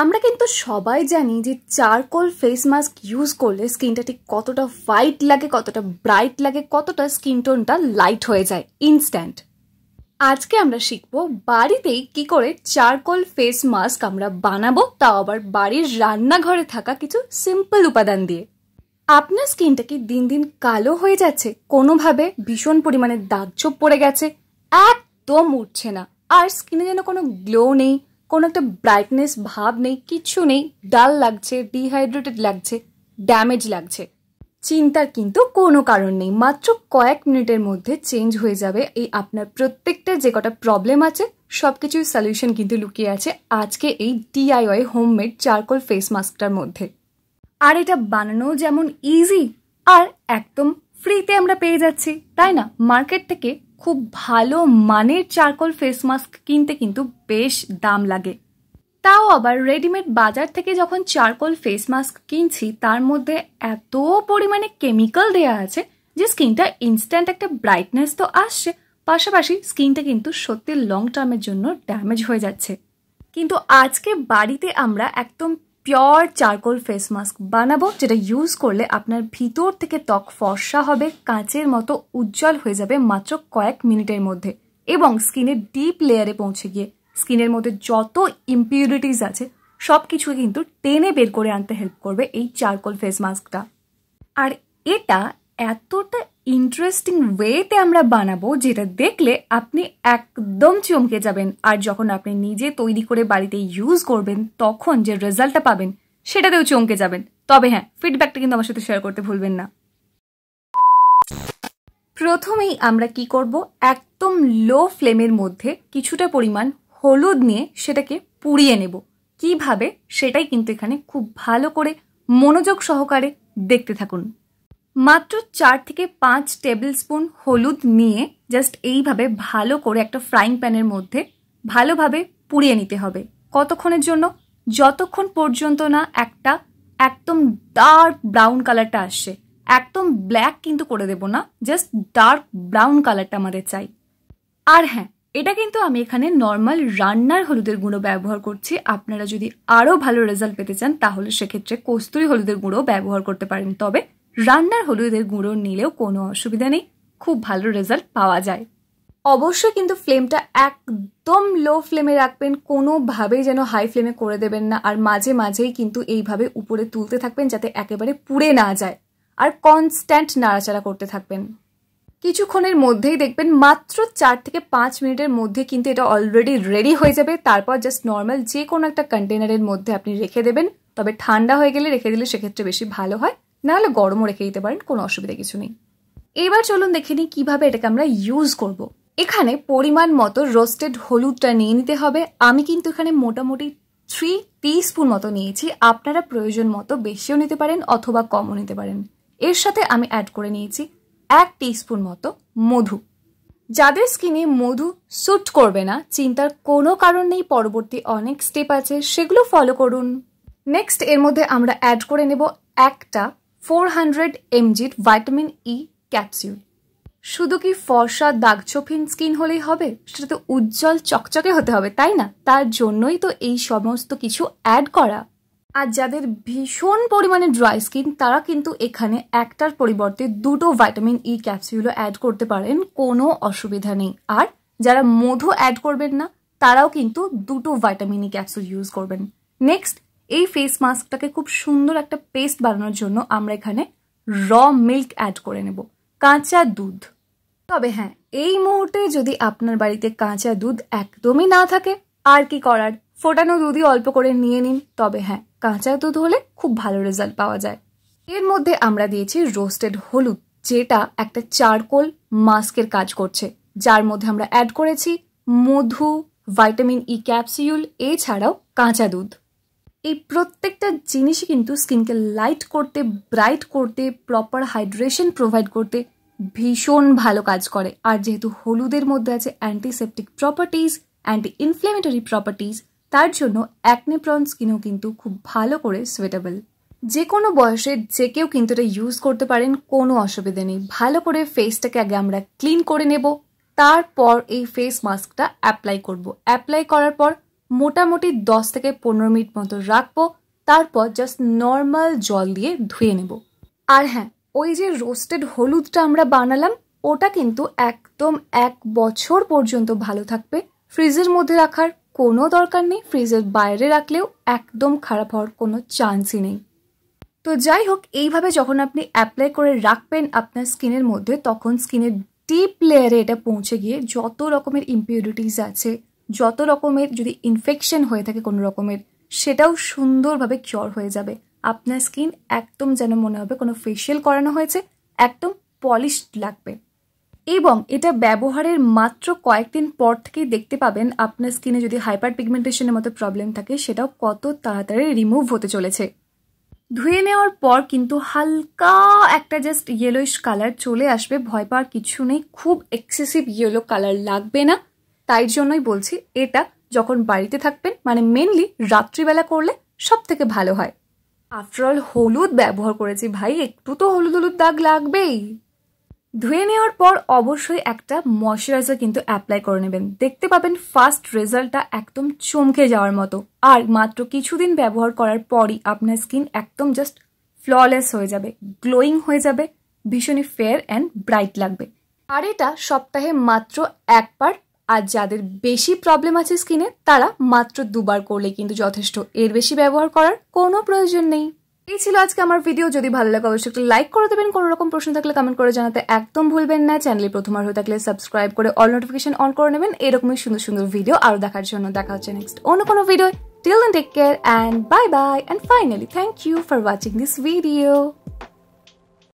আমরা কিন্তু সবাই জানি যে চারকোল ফেস মাস্ক ইউজ করলে স্কিনটা ঠিক কতটা হোয়াইট লাগে কতটা ব্রাইট লাগে কতটা স্কিন টোনটা লাইট হয়ে যায় ইনস্ট্যান্ট আজকে আমরা শিখব বাড়িতেই কি করে চারকোল ফেস মাস্ক আমরা বানাবো তাও আবার বাড়ির রান্নাঘরে থাকা কিছু সিম্পল উপাদান দিয়ে আপনার স্কিনটা কি দিন দিন কালো হয়ে যাচ্ছে কোনোভাবে ভীষণ পরিমাণে দাগ ছোপ পড়ে গেছে একদম উঠছে না আর স্কিনে যেন কোনো গ্লো নেই কোনো একটা ব্রাইটনেস ভাব নেই কিচ্ছু নেই ডাল লাগছে ডিহাইড্রেটেড লাগছে ড্যামেজ লাগছে চিন্তার কিন্তু কোনো কারণ নেই মাত্র কয়েক মিনিটের মধ্যে চেঞ্জ হয়ে যাবে এই আপনার প্রত্যেকটা যে কটা প্রবলেম আছে সব কিছুর সলিউশন কিন্তু লুকিয়ে আছে আজকে এই ডিআইওয়াই হোমমেড চারকোল ফেস মাস্কটার মধ্যে আর এটা বানানো যেমন ইজি আর একদম ফ্রিতে আমরা পেয়ে যাচ্ছি তাই না মার্কেট থেকে খুব ভালো মানের চারকোল ফেস মাস্ক কিনতে কিন্তু বেশ দাম লাগে তাও আবার রেডিমেড বাজার থেকে যখন চারকোল ফেস মাস্ক কিনছি তার মধ্যে এত পরিমাণে কেমিক্যাল দেয়া আছে যে স্কিনটা ইনস্ট্যান্ট একটা ব্রাইটনেস তো আসছে পাশাপাশি স্কিনটা কিন্তু সত্যি লং টার্মের জন্য ড্যামেজ হয়ে যাচ্ছে কিন্তু আজকে বাড়িতে আমরা একদম পিওর চারকোল ফেস মাস্ক বানাবো যেটা ইউজ করলে আপনার ভিতর থেকে ত্বক ফর্সা হবে কাঁচের মতো উজ্জ্বল হয়ে যাবে মাত্র কয়েক মিনিটের মধ্যে এবং স্কিনের ডিপ লেয়ারে পৌঁছে গিয়ে স্কিনের মধ্যে যত ইম্পিউরিটিস আছে সব কিছু কিন্তু টেনে বের করে আনতে হেল্প করবে এই চারকোল ফেস মাস্কটা আর এটা এতটা ইন্টারেস্টিং ওয়েতে আমরা বানাবো যেটা দেখলে আপনি একদম চমকে যাবেন আর যখন আপনি নিজে তৈরি করে বাড়িতে ইউজ করবেন তখন যে রেজাল্টটা পাবেন সেটাতেও চমকে যাবেন তবে হ্যাঁ ফিডব্যাকটা কিন্তু আমার সাথে শেয়ার করতে ভুলবেন না প্রথমেই আমরা কি করব একদম লো ফ্লেমের মধ্যে কিছুটা পরিমাণ হলুদ নিয়ে সেটাকে পুড়িয়ে নেব কিভাবে সেটাই কিন্তু এখানে খুব ভালো করে মনোযোগ সহকারে দেখতে থাকুন মাত্র চার থেকে পাঁচ টেবিল স্পুন হলুদ নিয়ে জাস্ট এইভাবে ভালো করে একটা ফ্রাইং প্যানের মধ্যে ভালোভাবে পুড়িয়ে নিতে হবে কতক্ষণের জন্য যতক্ষণ পর্যন্ত না একটা একদম ডার্ক ব্রাউন কালারটা আসছে একদম ব্ল্যাক কিন্তু করে দেব না জাস্ট ডার্ক ব্রাউন কালারটা আমাদের চাই আর হ্যাঁ এটা কিন্তু আমি এখানে নর্মাল রান্নার হলুদের গুঁড়ো ব্যবহার করছি আপনারা যদি আরও ভালো রেজাল্ট পেতে চান তাহলে সেক্ষেত্রে কস্তুরি হলুদের গুঁড়ো ব্যবহার করতে পারেন তবে রান্নার হলুদের গুঁড়ো নিলেও কোনো অসুবিধা নেই খুব ভালো রেজাল্ট পাওয়া যায় অবশ্যই কিন্তু ফ্লেমটা একদম লো ফ্লেমে রাখবেন কোনোভাবেই যেন হাই ফ্লেমে করে দেবেন না আর মাঝে মাঝেই কিন্তু এইভাবে উপরে তুলতে থাকবেন যাতে একেবারে পুড়ে না যায় আর কনস্ট্যান্ট নাড়াচাড়া করতে থাকবেন কিছুক্ষণের মধ্যেই দেখবেন মাত্র চার থেকে পাঁচ মিনিটের মধ্যে কিন্তু এটা অলরেডি রেডি হয়ে যাবে তারপর জাস্ট নর্মাল যে কোনো একটা কন্টেনারের মধ্যে আপনি রেখে দেবেন তবে ঠান্ডা হয়ে গেলে রেখে দিলে সেক্ষেত্রে বেশি ভালো হয় নাহলে গরমও রেখে দিতে পারেন কোনো অসুবিধা কিছু নেই এবার চলুন দেখে নিই কীভাবে এটাকে আমরা ইউজ করব। এখানে পরিমাণ মতো রোস্টেড হলুদটা নিয়ে নিতে হবে আমি কিন্তু এখানে মোটামুটি থ্রি স্পুন মতো নিয়েছি আপনারা প্রয়োজন মতো বেশিও নিতে পারেন অথবা কমও নিতে পারেন এর সাথে আমি অ্যাড করে নিয়েছি এক স্পুন মতো মধু যাদের স্কিনে মধু স্যুট করবে না চিন্তার কোনো কারণ নেই পরবর্তী অনেক স্টেপ আছে সেগুলো ফলো করুন নেক্সট এর মধ্যে আমরা অ্যাড করে নেব একটা 400 mg ভাইটামিন ই ক্যাপসিউল শুধু কি ফর্সা দাগছোপিন স্কিন হলেই হবে সেটা তো উজ্জ্বল চকচকে হতে হবে তাই না তার জন্যই তো এই সমস্ত কিছু অ্যাড করা আর যাদের ভীষণ পরিমাণে ড্রাই স্কিন তারা কিন্তু এখানে একটার পরিবর্তে দুটো ভাইটামিন ই ক্যাপসিউলও অ্যাড করতে পারেন কোনো অসুবিধা নেই আর যারা মধু অ্যাড করবেন না তারাও কিন্তু দুটো ভাইটামিন ই ক্যাপসুল ইউজ করবেন নেক্সট এই ফেস মাস্কটাকে খুব সুন্দর একটা পেস্ট বানানোর জন্য আমরা এখানে র মিল্ক অ্যাড করে নেব কাঁচা দুধ তবে হ্যাঁ এই মুহূর্তে যদি আপনার বাড়িতে কাঁচা দুধ একদমই না থাকে আর কি করার ফোটানো দুধই অল্প করে নিয়ে নিন তবে হ্যাঁ কাঁচা দুধ হলে খুব ভালো রেজাল্ট পাওয়া যায় এর মধ্যে আমরা দিয়েছি রোস্টেড হলুদ যেটা একটা চারকোল মাস্কের কাজ করছে যার মধ্যে আমরা অ্যাড করেছি মধু ভাইটামিন ই ক্যাপসিউল এছাড়াও কাঁচা দুধ এই প্রত্যেকটা জিনিসই কিন্তু স্কিনকে লাইট করতে ব্রাইট করতে প্রপার হাইড্রেশন প্রোভাইড করতে ভীষণ ভালো কাজ করে আর যেহেতু হলুদের মধ্যে আছে antiseptic properties anti inflammatory properties তার জন্য অ্যাকনেপ্রন স্কিনও কিন্তু খুব ভালো করে সুয়েটেবল যে কোনো বয়সে যে কেউ কিন্তু এটা ইউজ করতে পারেন কোনো অসুবিধে নেই ভালো করে ফেসটাকে আগে আমরা ক্লিন করে নেব তারপর এই ফেস মাস্কটা অ্যাপ্লাই করব অ্যাপ্লাই করার পর মোটামুটি দশ থেকে পনেরো মিনিট মতো রাখবো তারপর জাস্ট নর্মাল জল দিয়ে ধুয়ে নেব আর হ্যাঁ ওই যে রোস্টেড হলুদটা আমরা বানালাম ওটা কিন্তু একদম এক বছর পর্যন্ত ভালো থাকবে ফ্রিজের মধ্যে রাখার কোনো দরকার নেই ফ্রিজের বাইরে রাখলেও একদম খারাপ হওয়ার কোনো চান্সই নেই তো যাই হোক এইভাবে যখন আপনি অ্যাপ্লাই করে রাখবেন আপনার স্কিনের মধ্যে তখন স্কিনের ডিপ লেয়ারে এটা পৌঁছে গিয়ে যত রকমের ইম্পিউরিটিস আছে যত রকমের যদি ইনফেকশন হয়ে থাকে কোনো রকমের সেটাও সুন্দরভাবে কিওর হয়ে যাবে আপনার স্কিন একদম যেন মনে হবে কোনো ফেশিয়াল করানো হয়েছে একদম পলিশড লাগবে এবং এটা ব্যবহারের মাত্র কয়েকদিন পর থেকেই দেখতে পাবেন আপনার স্কিনে যদি হাইপার পিগমেন্টেশনের মতো প্রবলেম থাকে সেটাও কত তাড়াতাড়ি রিমুভ হতে চলেছে ধুয়ে নেওয়ার পর কিন্তু হালকা একটা জাস্ট ইয়েলোইশ কালার চলে আসবে ভয় পাওয়ার কিছু নেই খুব এক্সেসিভ ইয়েলো কালার লাগবে না তাই জন্যই বলছি এটা যখন বাড়িতে থাকবেন মানে মেনলি রাত্রিবেলা করলে সব থেকে ভালো হয় আফটারঅল হলুদ ব্যবহার করেছি ভাই একটু তো হলুদ হলুদ দাগ লাগবেই ধুয়ে নেওয়ার পর অবশ্যই একটা ময়শ্চারাইজার কিন্তু অ্যাপ্লাই করে নেবেন দেখতে পাবেন ফার্স্ট রেজাল্টটা একদম চমকে যাওয়ার মতো আর মাত্র কিছুদিন ব্যবহার করার পরই আপনার স্কিন একদম জাস্ট ফ্ললেস হয়ে যাবে গ্লোয়িং হয়ে যাবে ভীষণই ফেয়ার অ্যান্ড ব্রাইট লাগবে আর এটা সপ্তাহে মাত্র একবার আর যাদের বেশি প্রবলেম আছে স্কিনে তারা মাত্র দুবার করলে কিন্তু যথেষ্ট এর বেশি ব্যবহার করার কোনো প্রয়োজন নেই এই ছিল আজকে আমার ভিডিও যদি ভালো লাগে অবশ্যই একটু লাইক করে দেবেন কোনো রকম প্রশ্ন থাকলে কমেন্ট করে জানাতে একদম ভুলবেন না চ্যানেলে প্রথমবার হয়ে থাকলে সাবস্ক্রাইব করে অল নোটিফিকেশন অন করে নেবেন এরকমই সুন্দর সুন্দর ভিডিও আরও দেখার জন্য দেখা হচ্ছে নেক্সট অন্য কোনো video till then take care and bye bye and finally thank you for watching this video